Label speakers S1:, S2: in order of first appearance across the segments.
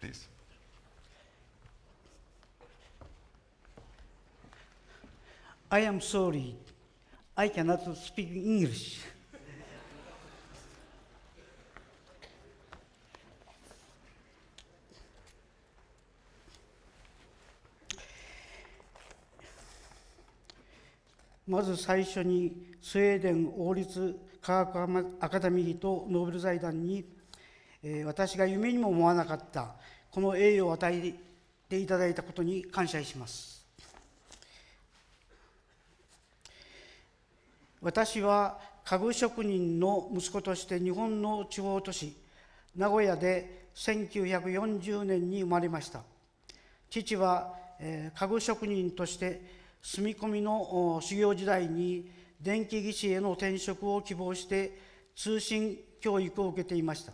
S1: please. I am sorry. I cannot speak English. まず最初にスウェーデン王立科学アカデミーとノーベル財団にえ私が夢にも思わなかったこの栄誉を与えていただいたことに感謝します私は家具職人の息子として日本の地方都市名古屋で1940年に生まれました父は、え家具職人として住み込みの修行時代に電気技師への転職を希望して通信教育を受けていました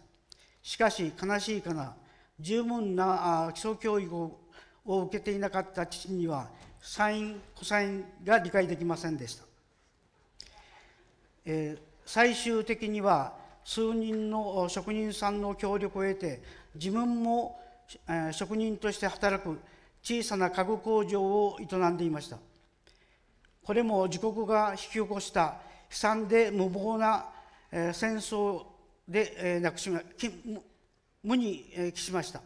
S1: しかし悲しいかな十分な基礎教育を受けていなかった父にはサイン・コサインが理解できませんでした、えー、最終的には数人の職人さんの協力を得て自分も職人として働く小さな家具工場を営んでいましたこれも自国が引き起こした悲惨で無謀な戦争で、えー、亡くしま無に、えー、帰しました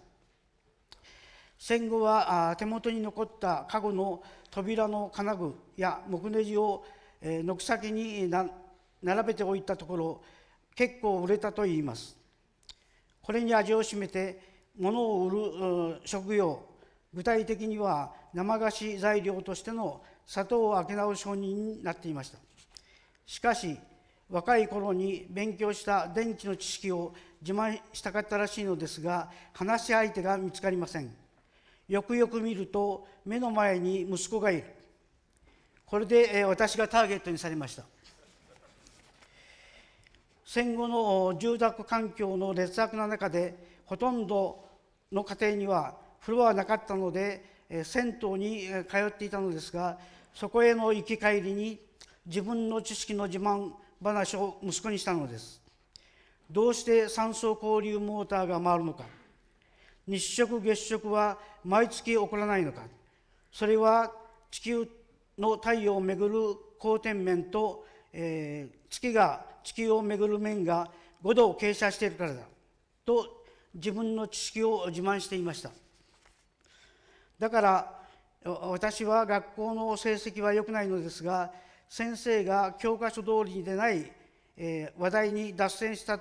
S1: 戦後は手元に残った家具の扉の金具や木ネジを軒先に並べておいたところ結構売れたといいますこれに味を占めて物を売る職業具体的には生菓子材料としての砂糖をあけなう商人になっていましたしかし若い頃に勉強した電気の知識を自慢したかったらしいのですが話し相手が見つかりませんよくよく見ると目の前に息子がいるこれで私がターゲットにされました戦後の住宅環境の劣悪な中でほとんどの家庭には風呂はなかったので銭湯に通っていたのですがそこへの行き帰りに自分の知識の自慢話を息子にしたのです。どうして酸素交流モーターが回るのか、日食月食は毎月起こらないのか、それは地球の太陽をめぐる光天面と、えー、月が地球をめぐる面が5度傾斜しているからだと自分の知識を自慢していました。だから私は学校の成績は良くないのですが先生が教科書通りでない、えー、話題に脱線した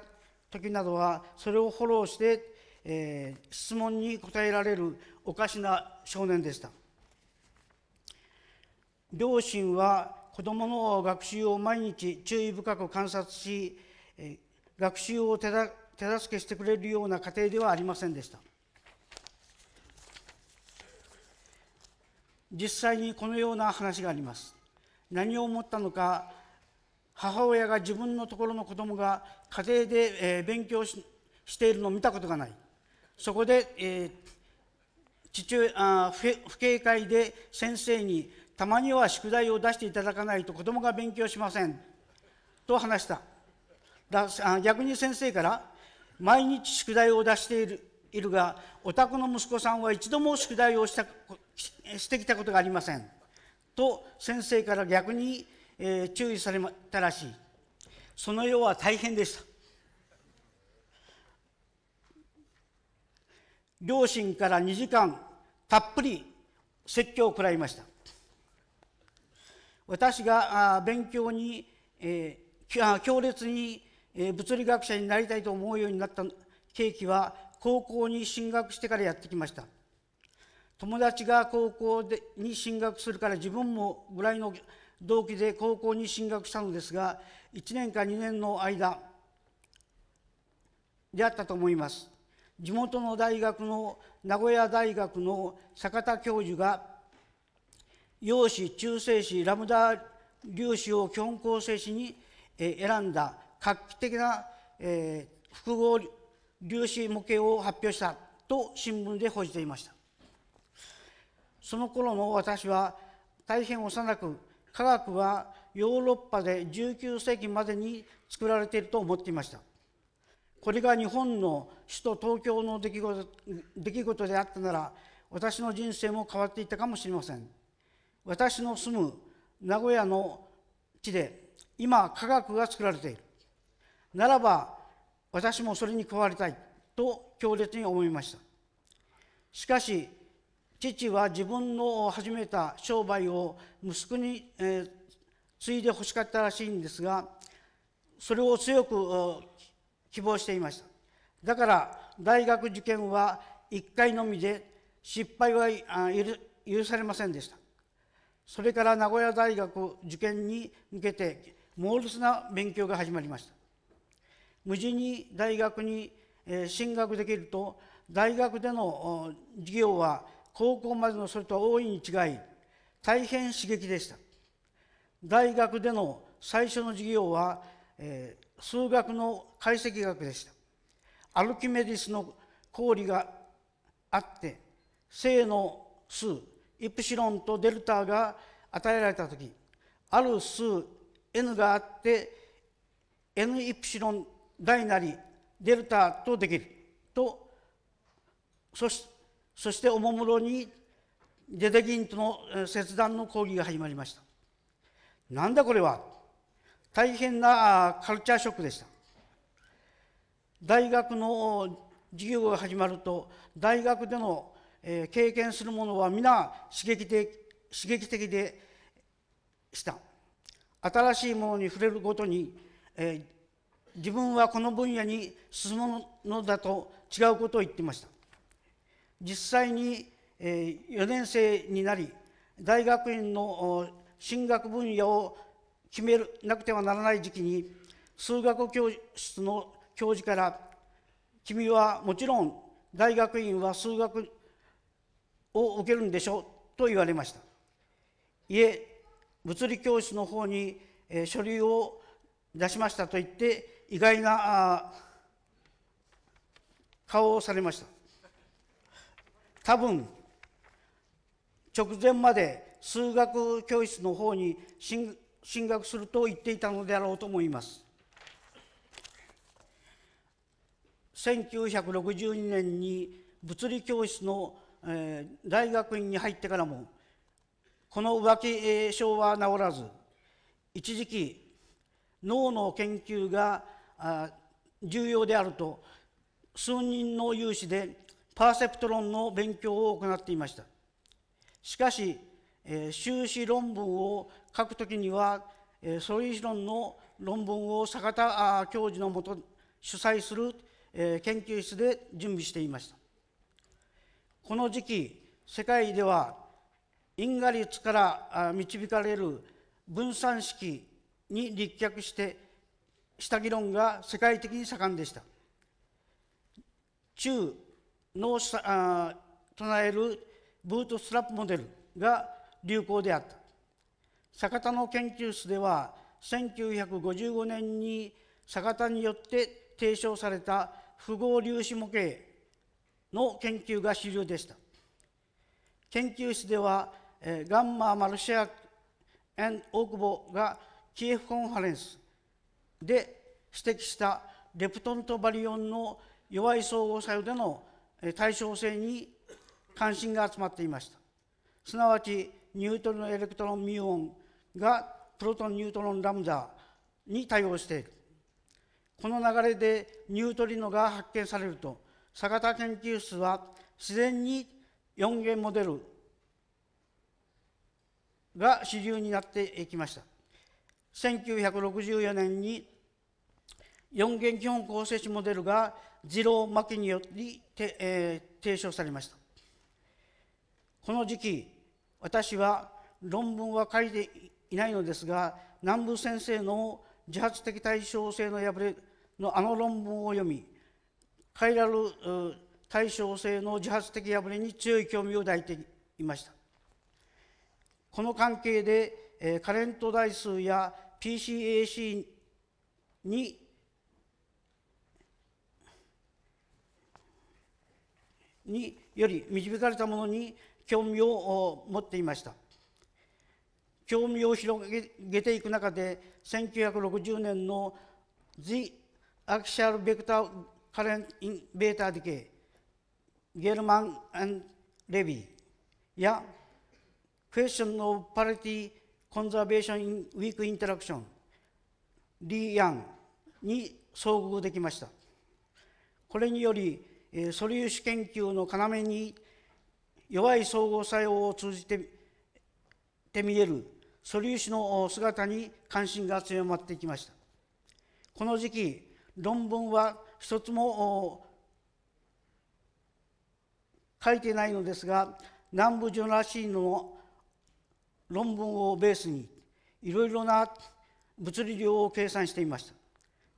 S1: 時などはそれをフォローして、えー、質問に答えられるおかしな少年でした両親は子どもの学習を毎日注意深く観察し、えー、学習を手だ手助けしてくれるような家庭ではありませんでした実際にこのような話があります何を思ったのか母親が自分のところの子供が家庭で、え勉強しているのを見たことがないそこで、えー、父親あ不警戒で先生にたまには宿題を出していただかないと子供が勉強しませんと話しただ逆に先生から毎日宿題を出しているいるがお宅の息子さんは一度も宿題をしたしてきたことがありませんと先生から逆に、えー、注意されたらしいその世は大変でした両親から2時間たっぷり説教を食らいました私があ勉強に、えー、強烈にえ物理学者になりたいと思うようになった契機は高校に進学してからやってきました友達が高校でに進学するから自分もぐらいの動機で高校に進学したのですが1年か2年の間であったと思います地元の大学の名古屋大学の坂田教授が陽子中性子ラムダ粒子を基本構成子に選んだ画期的な複合粒子模型を発表したと新聞で報じていましたその頃の私は大変幼く科学はヨーロッパで19世紀までに作られていると思っていましたこれが日本の首都東京の出来事出来事であったなら私の人生も変わっていたかもしれません私の住む名古屋の地で今科学が作られているならば私もそれに加わりたいと強烈に思いましたしかし父は自分の始めた商売を息子に、えー、継いでほしかったらしいんですがそれを強く希望していましただから大学受験は1回のみで失敗は許されませんでしたそれから名古屋大学受験に向けて猛烈な勉強が始まりました無事に大学に進学できると大学での授業は高校までのそれとは大いに違い大変刺激でした大学での最初の授業は、えー、数学の解析学でしたアルキメディスの氷があって正の数イプシロンとデルタが与えられた時ある数 n があって n イプシロン大なりデルタとできるとそしてそしておもむろにデデギンとの切断の講義が始まりました。なんだこれは大変なカルチャーショックでした。大学の授業が始まると、大学での経験するものは皆刺激的刺激的でした。新しいものに触れるごとに、え自分はこの分野に進むのだと違うことを言ってました。実際に4年生になり大学院の進学分野を決めるなくてはならない時期に数学教室の教授から「君はもちろん大学院は数学を受けるんでしょう」と言われました。いえ物理教室の方に書類を出しましたと言って意外な顔をされました。多分直前まで数学教室の方に進学すると言っていたのであろうと思います1962年に物理教室の、え大学院に入ってからもこの浮気症は治らず一時期脳の研究が重要であると数人の有志でパーセプト論の勉強を行っていましたしかし、えー、修士論文を書くときには、えー、ソリュ論の論文を坂田教授のもと主催する、えー、研究室で準備していましたこの時期世界では因果律から導かれる分散式に立脚してした議論が世界的に盛んでした中のあ唱えるブートストラップモデルが流行であった坂田の研究室では1955年に坂田によって提唱された符号粒子模型の研究が主流でした研究室ではガンママルシェア大久保がキエフコンファレンスで指摘したレプトンとバリオンの弱い相互作用での対称性に関心が集まっていましたすなわちニュートリノエレクトロンミューオンがプロトンニュートロンラムダに対応しているこの流れでニュートリノが発見されると坂田研究室は自然に4元モデルが主流になっていきました1964年に4元基本構成値モデルが次郎巻により、えー、提唱されましたこの時期私は論文は書いていないのですが南部先生の自発的対称性の破れのあの論文を読みカイラル対称性の自発的破れに強い興味を抱いていましたこの関係で、えー、カレント台数や PCAC ににより導かれたものに興味を持っていました興味を広げていく中で1960年の The Axial Vector Current in Beta Decay ゲルマンレビーや Question of Parity Conservation in Weak Interaction リー・ヤンに遭遇できましたこれにより素粒子研究の要に弱い相互作用を通じてて見える素粒子の姿に関心が強まってきましたこの時期論文は一つも書いてないのですが南部ジョナシーの論文をベースにいろいろな物理量を計算していまし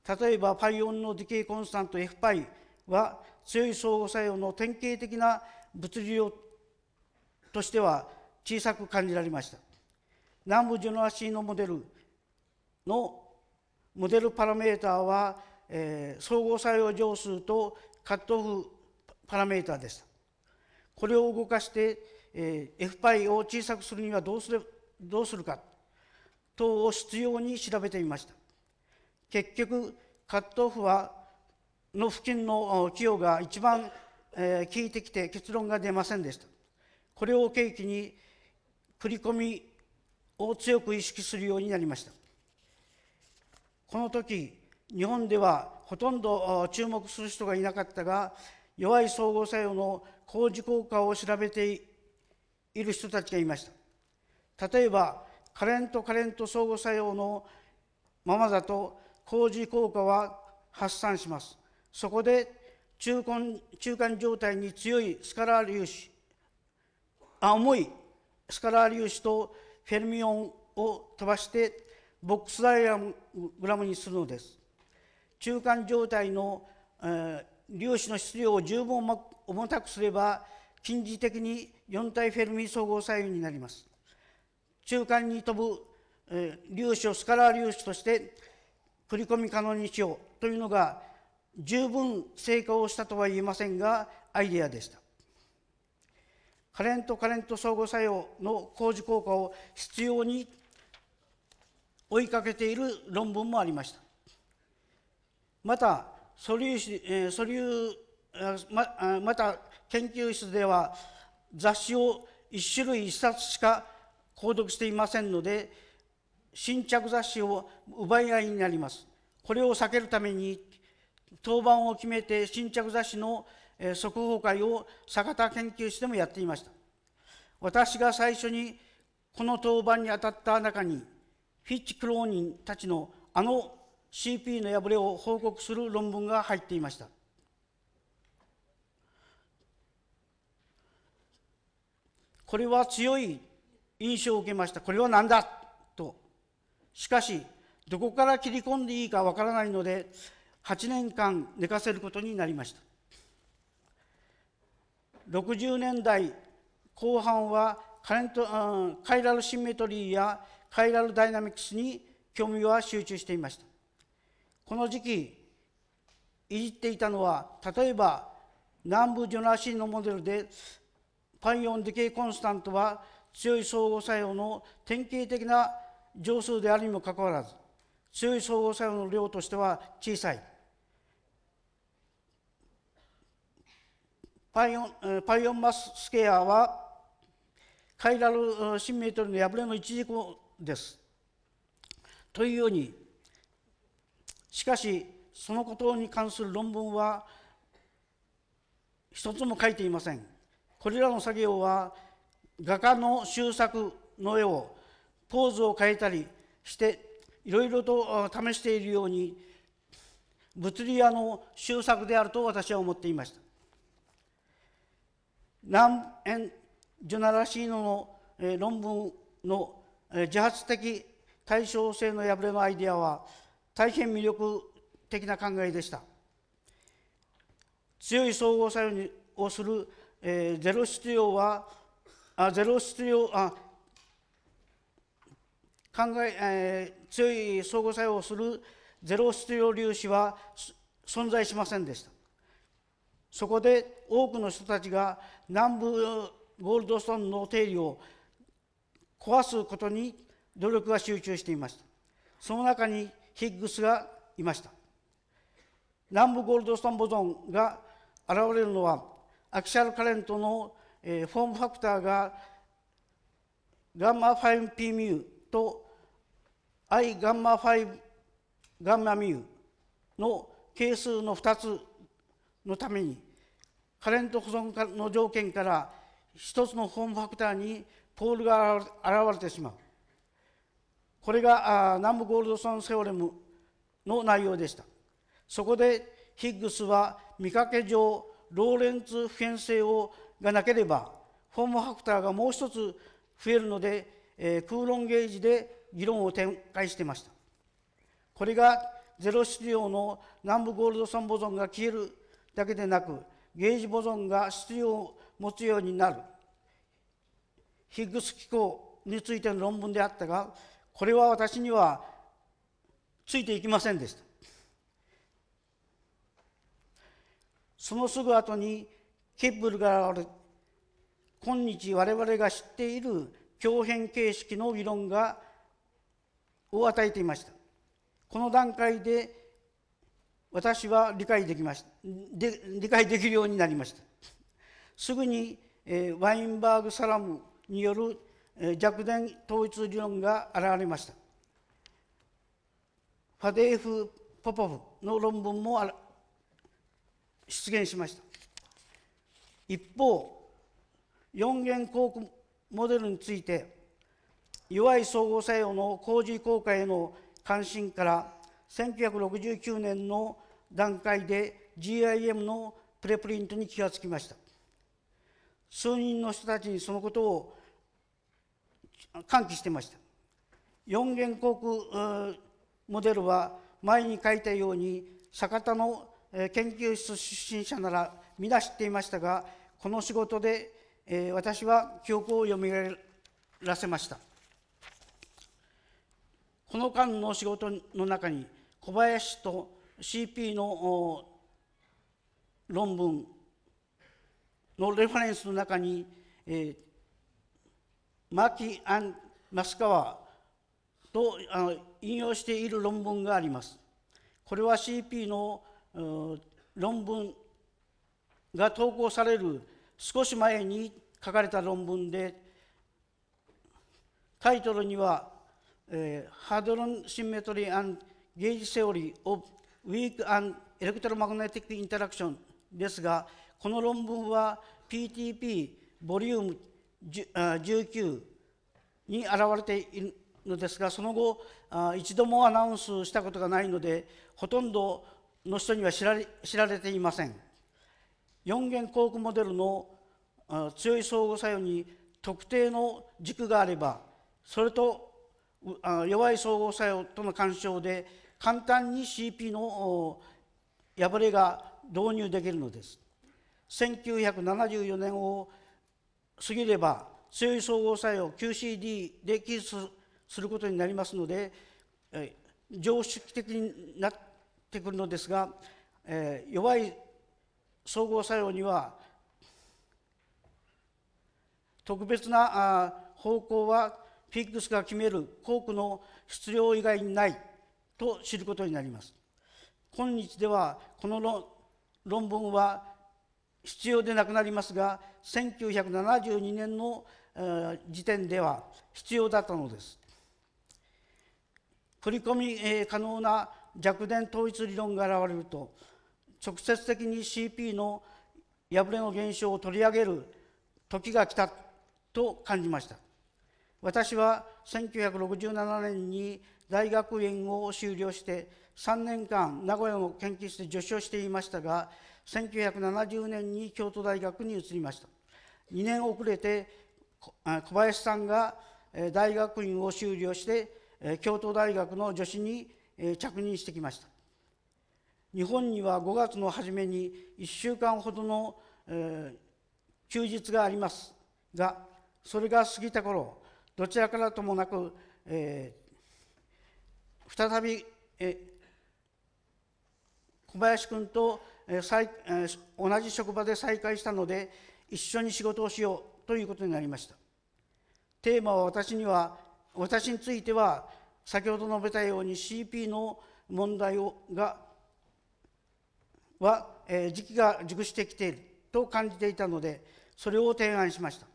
S1: た例えば π ンのディケイコンスタント f パイは強い相互作用の典型的な物流としては小さく感じられました南部ジュノアシーのモデルのモデルパラメーターは、えー、総合作用乗数とカットオフパラメーターでしたこれを動かして、えー、F パイを小さくするにはどうすれどうするか等を必要に調べてみました結局カットオフはの付近の寄与が一番、えー、効いてきて結論が出ませんでした。これを契機に振り込みを強く意識するようになりました。この時日本ではほとんど注目する人がいなかったが弱い相互作用の工事効果を調べている人たちがいました例えばカレントカレント相互作用のままだと工事効果は発散しますそこで中間中間状態に強いスカラー粒子あ重いスカラー粒子とフェルミオンを飛ばしてボックスダイアグラムにするのです中間状態の、えー、粒子の質量を十分重たくすれば近似的に4体フェルミ総合作用になります中間に飛ぶ、えー、粒子をスカラー粒子として繰り込み可能にしようというのが十分成果をしたとは言えませんがアイデアでしたカレントカレント相互作用の工事効果を必要に追いかけている論文もありましたまた素粒子素粒ままた研究室では雑誌を1種類1冊しか購読していませんので新着雑誌を奪い合いになりますこれを避けるために当番を決めて新着雑誌の速報会を坂田研究室でもやっていました私が最初にこの当番に当たった中にフィッチ・クローニンたちのあの CP の破れを報告する論文が入っていましたこれは強い印象を受けましたこれは何だとしかしどこから切り込んでいいかわからないので8年間寝かせることになりました60年代後半はカレントカイラルシンメトリーやカイラルダイナミクスに興味は集中していましたこの時期いじっていたのは例えば南部ジョナシンのモデルでパイオンデケイコンスタントは強い相互作用の典型的な乗数であるにもかかわらず強い相互作用の量としては小さいパイオンパイオンマススケアはカイラルシンメートルの破れの一軸です。というようにしかしそのことに関する論文は一つも書いていません。これらの作業は画家の修作の絵をポーズを変えたりしていろいろと試しているように物理屋の修作であると私は思っていました。南円ジュナラシーノの、え論文の、え自発的対称性の破れのアイデアは大変魅力的な考えでした。強い総合作用をする、えゼロ質要はあゼロ質要あ考ええー、強い相互作用をするゼロ質量粒子は存在しませんでした。そこで多くの人たちが南部ゴールドストーンの定理を壊すことに努力が集中していましたその中にヒッグスがいました南部ゴールドストーンボゾンが現れるのはアキシャルカレントの、えフォームファクターがガンマ 5P ミューと I ガンマ5ガンマミューの係数の2つのためにカレント保存の条件から一つのホームファクターにポールが現れてしまうこれが南部ゴールドソンセオレムの内容でしたそこでヒッグスは見かけ上ローレンツ普遍性をがなければホームファクターがもう一つ増えるので、えー、クーロンゲージで議論を展開していましたこれがゼロ質量の南部ゴールドソンボゾンが消えるだけでなくゲージボゾンが必要を持つようになるヒッグス機構についての論文であったがこれは私にはついていきませんでしたそのすぐ後にケッブルが現れ今日我々が知っている共変形式の理論がを与えていましたこの段階で私は理解できましたで理解できるようになりましたすぐに、えー、ワインバーグ・サラムによる、えー、弱点統一理論が現れましたファデーフ・ポポフの論文も出現しました一方4元航空モデルについて弱い総合作用の工事効果への関心から1969年の段階で GIM のプレプリントに気がつきました数人の人たちにそのことを喚起してました4原告モデルは前に書いたように坂田の研究室出身者なら皆知っていましたがこの仕事で私は記憶を読み上げ。らせましたこの間の仕事の中に小林と CP の論文のレファレンスの中に、えー、マーキー・アン・マスカワとあの引用している論文があります。これは CP の論文が投稿される少し前に書かれた論文でタイトルには「ハードロン・シンメトリー・アン・ゲージ・セオリー・オブウィーク・アン・エレクトロマグネティック・インタラクションですが、この論文は PTP ボリューム19に現れているのですが、その後、一度もアナウンスしたことがないので、ほとんどの人には知られ知られていません。4元コークモデルの強い相互作用に特定の軸があれば、それと弱い相互作用との干渉で簡単に CP の破れが導入できるのです1974年を過ぎれば強い総合作用 QCD で記述することになりますので常識的になってくるのですが弱い総合作用には特別な方向は PIGS が決める効果の質量以外にないと知ることになります今日ではこの論文は必要でなくなりますが1972年の時点では必要だったのです取り込み可能な弱点統一理論が現れると直接的に CP の破れの現象を取り上げる時が来たと感じました私は1967年に大学院を修了して3年間名古屋の研究室で助手をしていましたが1970年に京都大学に移りました2年遅れて小林さんが大学院を修了して京都大学の助手に着任してきました日本には5月の初めに1週間ほどの、え休日がありますがそれが過ぎた頃どちらからともなく、え再びえ小林君と再同じ職場で再会したので一緒に仕事をしようということになりましたテーマは私には私については先ほど述べたように CP の問題をがは、えー、時期が熟してきていると感じていたのでそれを提案しました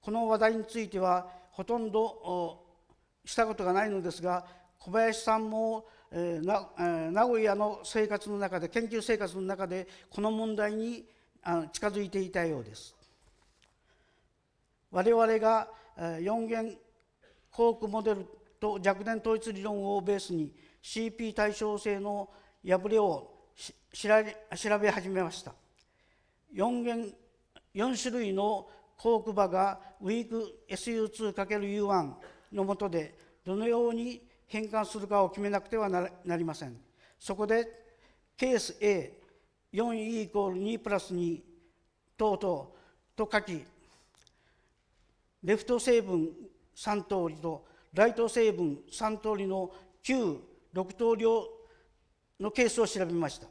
S1: この話題についてはほとんどしたことがないのですが小林さんも、えー、名古屋の生活の中で研究生活の中でこの問題に近づいていたようです我々が4元コークモデルと若年統一理論をベースに CP 対称性の破れを調べ始めました 4, 元4種類のコーク場がウィーク SU2×U1 のもとでどのように返還するかを決めなくてはなりませんそこでケース A 4E イコール2プラス2等々と書きレフト成分3通りとライト成分3通りの9、6通量のケースを調べました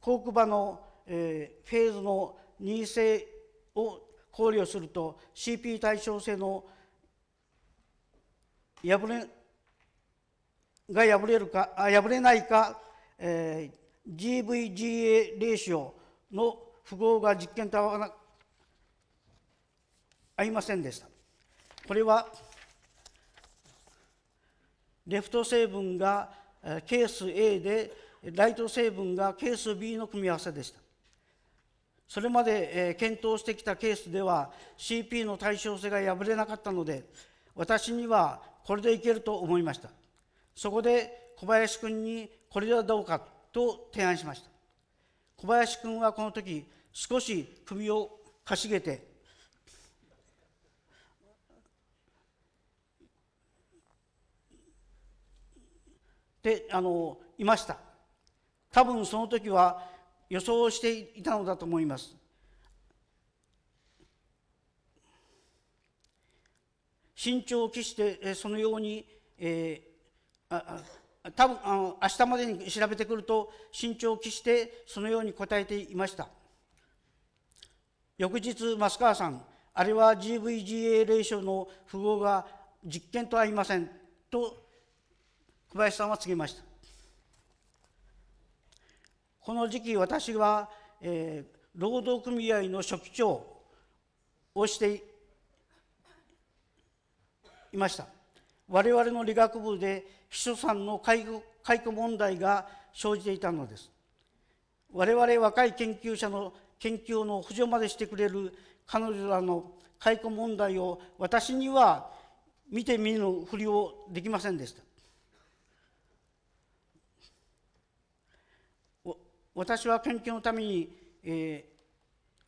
S1: 航空場の、えー、フェーズの任性を考慮すると CP 対称性の破れが破れるか破れないか、えー、GVGA レーシオの符号が実験と合いませんでした。これはレフト成分がケース A でライト成分がケース B の組み合わせでした。それまで検討してきたケースでは CP の対称性が破れなかったので私にはこれでいけると思いました。そこで小林君にこれではどうかと提案しました小林君はこの時少し首をかしげてであのいました多分その時は予想していたのだと思います慎重を期してそのように、えー、ああ多分あの明日までに調べてくると慎重を期してそのように答えていました翌日増川さんあれは GVGA 霊障の符号が実験と合いませんと小林さんは告げましたこの時期私は、えー、労働組合の書記長をしていました我々の理学部で秘書さんの解雇解雇問題が生じていたのです。我々若い研究者の研究の補助までしてくれる彼女らの解雇問題を私には見て見ぬふりをできませんでした。私は研究のために、え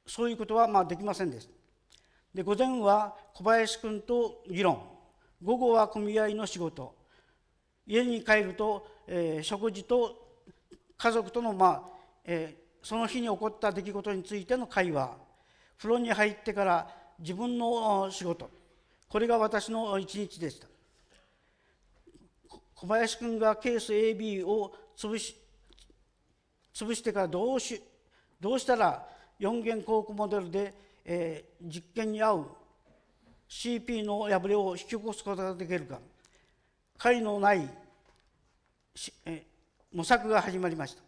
S1: ー、そういうことはまあできませんでした。で午前は小林君と議論午後は組合の仕事家に帰ると、えー、食事と家族との、まあえー、その日に起こった出来事についての会話風呂に入ってから自分の仕事これが私の一日でした小林君がケース AB を潰し潰してからどうしどうしたら4元航空モデルで、えー、実験に合う CP の破れを引き起こすことができるか解のない模索が始まりました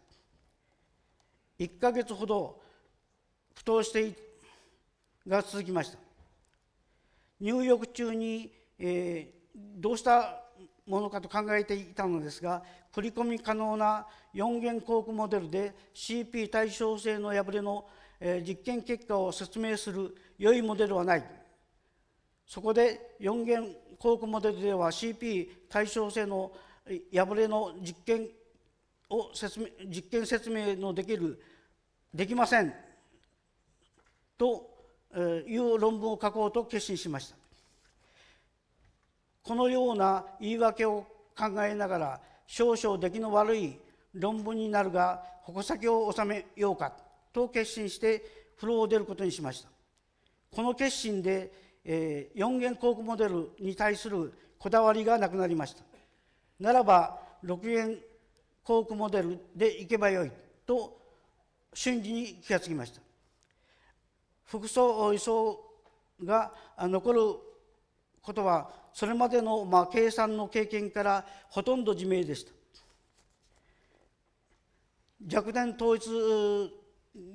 S1: 1か月ほど苦闘してが続きました入浴中に、えー、どうしたものかと考えていたのですが繰り込み可能な4元航空モデルで CP 対称性の破れの、実験結果を説明する良いモデルはないそこで4元航空モデルでは CP 対称性の破れの実験を説明実験説明のできるできませんという論文を書こうと決心しましたこのような言い訳を考えながら少々出来の悪い論文になるが矛先を収めようかと決心してローを出ることにしましたこの決心でえー、4元航空モデルに対するこだわりがなくなりましたならば6元航空モデルでいけばよいと瞬時に気がつきました服装移送が残ることはそれまでの、まあ、計算の経験からほとんど自明でした若年統一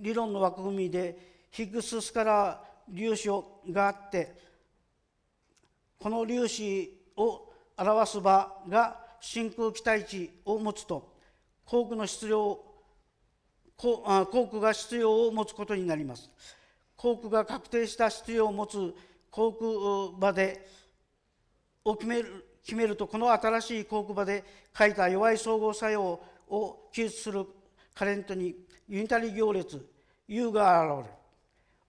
S1: 理論の枠組みでヒッグス・スカラ粒子があってこの粒子を表す場が真空気体値を持つと航空の質量航空が質量を持つことになります航空が確定した質量を持つ航空場でを決める決めるとこの新しい航空場で書いた弱い総合作用を記述するカレントにユニタリ行列 U が現れる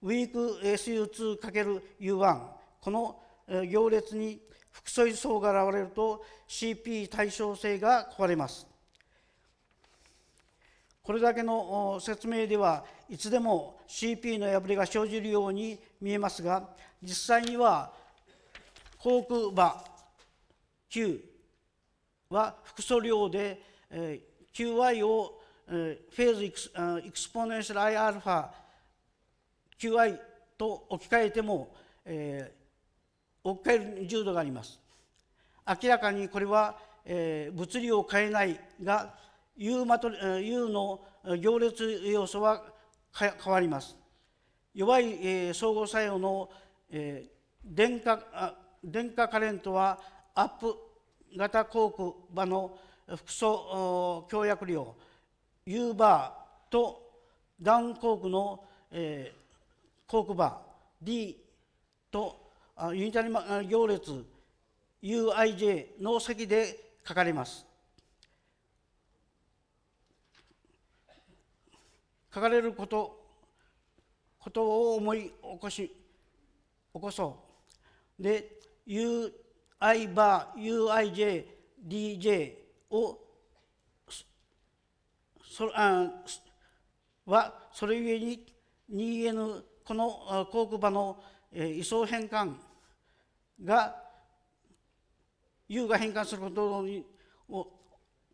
S1: ウィーク SU2×U1 この行列に複素位相が現れると CP 対称性が壊れます。これだけの説明ではいつでも CP の破れが生じるように見えますが実際にはコーク場 Q は複素量で QY をフェーズエクスポネンシャル Iα QI と置き換えても、えー、置き換える重度があります明らかにこれは、えー、物理を変えないが U, マト U の行列要素は変わります弱い、えー、相互作用の、えー、電化電化カレントはアップ型コーク場の複素強約量 U バーとダウンコークの、えー、黒ー D とユニタリ行列 UIJ の席で書かれます。書かれることことを思い起こし起こそう。で UI バー UIJDJ をそあはそれゆえに 2N この工具場の位相変換が U が変換することに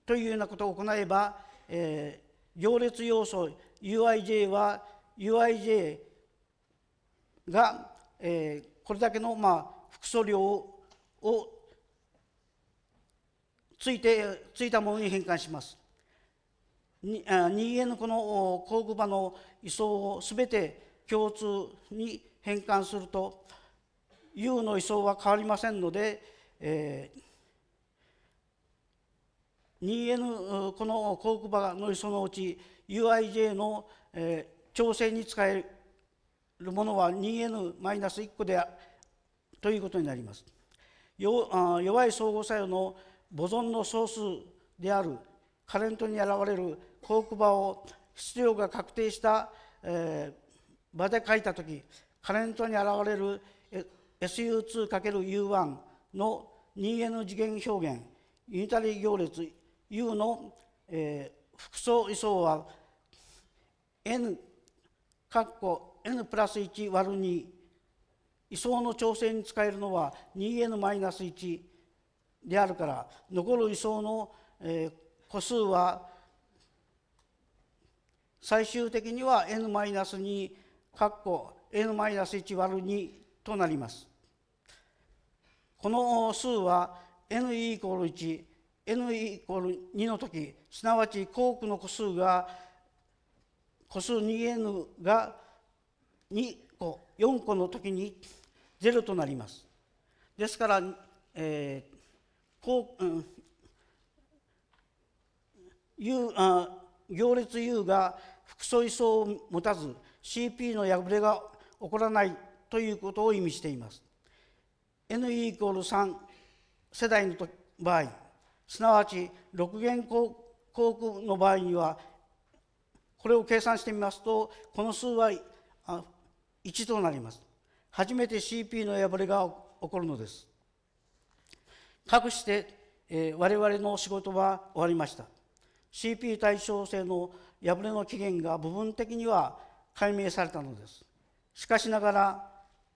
S1: というようなことを行えば、えー、行列要素 UIJ は UIJ が、えー、これだけの、まあ、複素量をついてついたものに変換します。2A のこの工具場の位相をすべて共通に変換すると U の位相は変わりませんので、えー、2N この幸福場の位相のうち UIJ の、えー、調整に使えるものは 2N-1 個であということになります。弱い相互作用のボ存の総数であるカレントに現れる幸福場を質量が確定した、えー、場で書いた時カレントに現れる SU2×U1 の 2N 次元表現ユニタリー行列 U の、えー、複層位相は N かっこ N プラス1割る2位相の調整に使えるのは 2N マイナス1であるから残る位相の、えー、個数は最終的には N マイナス2括弧マイナス1割る2となります。この数は n イコール1、n イコール2の時、すなわち項区の個数が個数 2n が2個、4個の時に0となります。ですから、えーこううん、U あ行列 U が複素位相を持たず CP の破れが起こらないということを意味しています。N イコール3世代の場合すなわち6元航空の場合にはこれを計算してみますとこの数は1となります。初めて CP の破れが起こるのです。かくして、えー、我々の仕事は終わりました。CP 対称性の破れの期限が部分的には解明されたのですしかしながら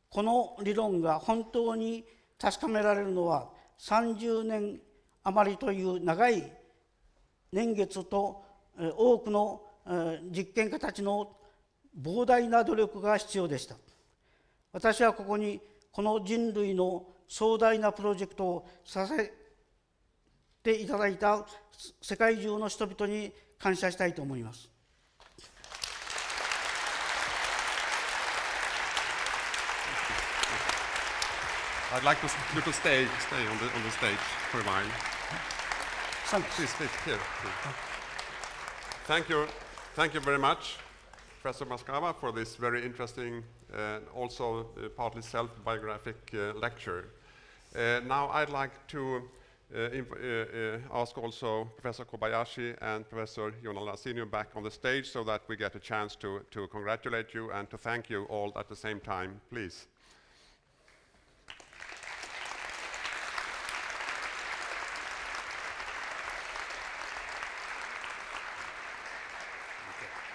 S1: この理論が本当に確かめられるのは30年余りという長い年月と多くの実験家たちの膨大な努力が必要でした私はここにこの人類の壮大なプロジェクトをさせていただいた世界中の人々に感謝したいと思います
S2: I'd like to, to stay, stay on, the, on the stage for a while. Thanks. Please, please, here. Thank you, thank you very much, Professor Mascava, for this very interesting and uh, also uh, partly self-biographic uh, lecture. Uh, now I'd like to uh, uh, ask also Professor Kobayashi and Professor Yonal Lasinio back on the stage so that we get a chance to, to congratulate you and to thank you all at the same time, please.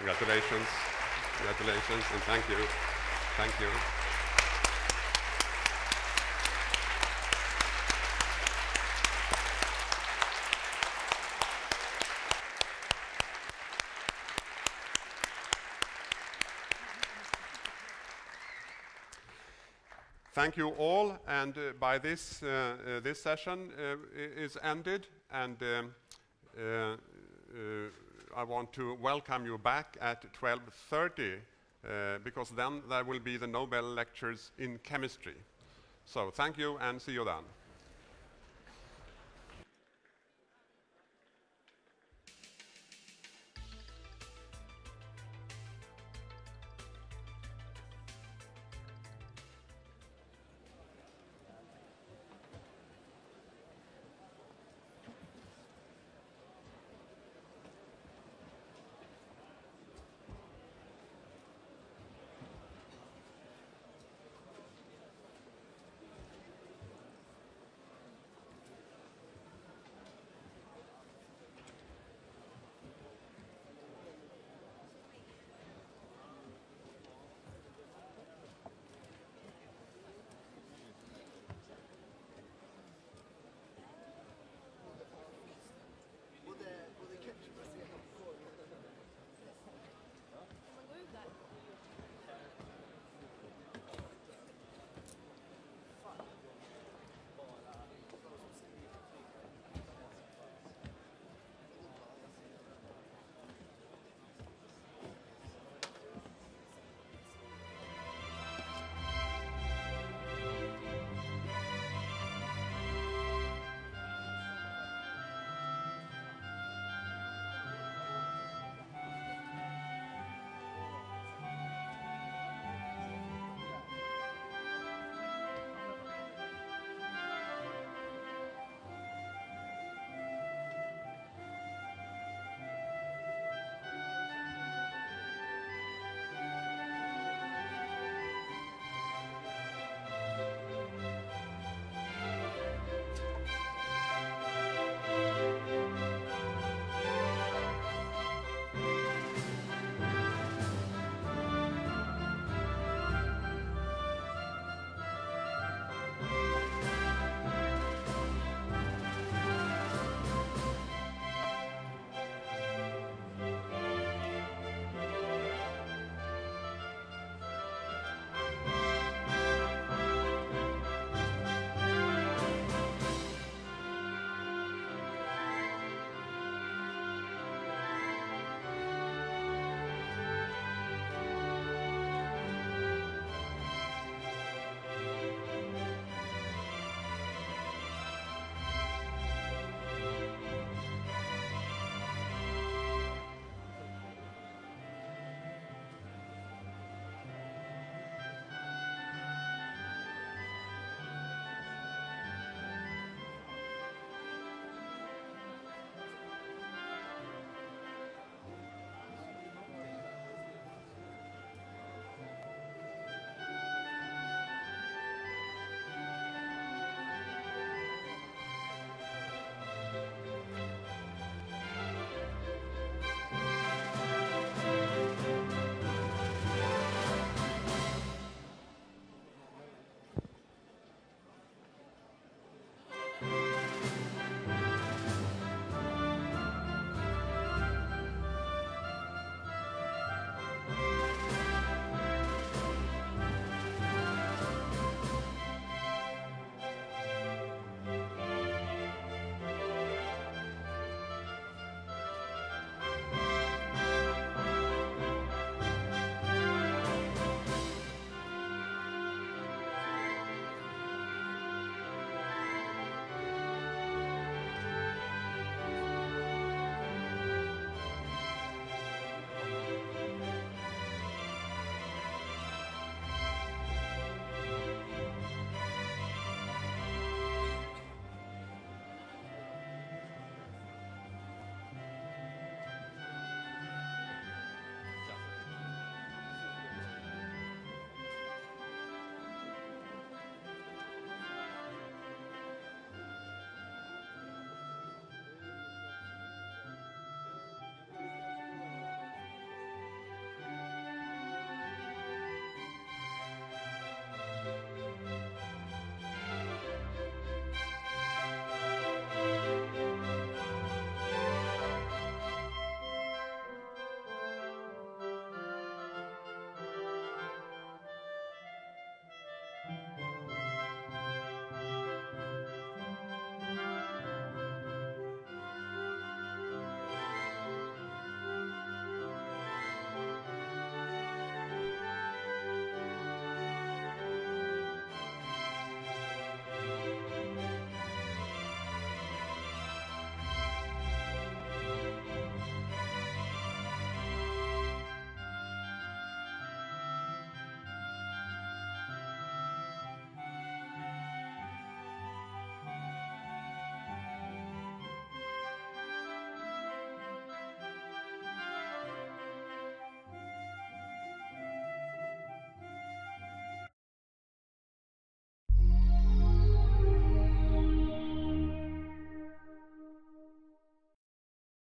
S2: Congratulations. Congratulations and thank you. Thank you. Thank you all, and uh, by this, uh, uh, this session uh, is ended, and um, uh, uh, I want to welcome you back at 12.30 uh, because then there will be the Nobel lectures in chemistry. So thank you and see you then.